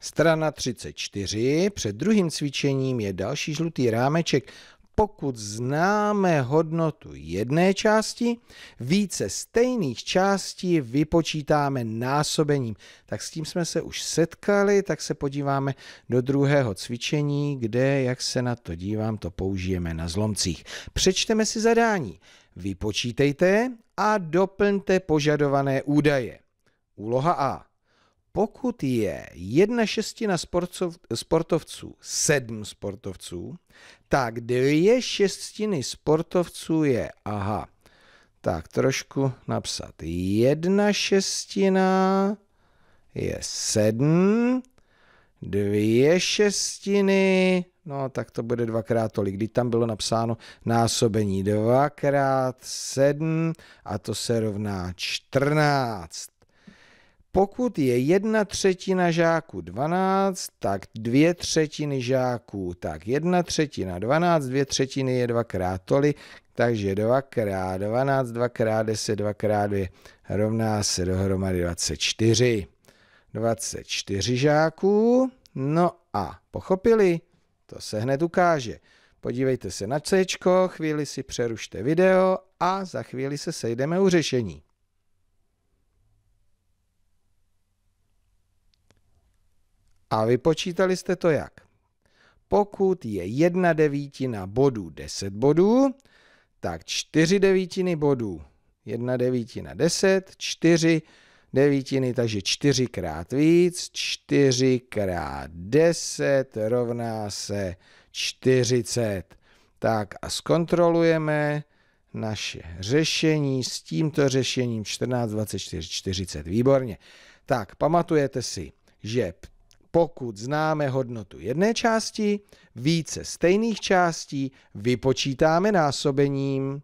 Strana 34, před druhým cvičením je další žlutý rámeček. Pokud známe hodnotu jedné části, více stejných částí vypočítáme násobením. Tak s tím jsme se už setkali, tak se podíváme do druhého cvičení, kde, jak se na to dívám, to použijeme na zlomcích. Přečteme si zadání. Vypočítejte a doplňte požadované údaje. Úloha A pokud je jedna šestina sportov, sportovců sedm sportovců, tak dvě šestiny sportovců je, aha, tak trošku napsat. Jedna šestina je sedm, dvě šestiny, no tak to bude dvakrát tolik. Když tam bylo napsáno násobení dvakrát sedm a to se rovná čtrnáct. Pokud je jedna třetina žáků 12, tak dvě třetiny žáků, tak jedna třetina 12, dvě třetiny je dvakrát tolik, takže 2 12, 2 10, 2 2 rovná se dohromady 24. 24 žáků. No a pochopili? To se hned ukáže. Podívejte se na C, chvíli si přerušte video a za chvíli se sejdeme u řešení. A vypočítali jste to jak? Pokud je jedna devítina bodů 10 bodů, tak 4 devítiny bodů. 1 devítina 10, 4 devítiny, takže 4 krát víc, 4 krát 10 rovná se 40. Tak a zkontrolujeme naše řešení s tímto řešením 14, 24, 40. Výborně. Tak, pamatujete si, že pokud známe hodnotu jedné části, více stejných částí vypočítáme násobením.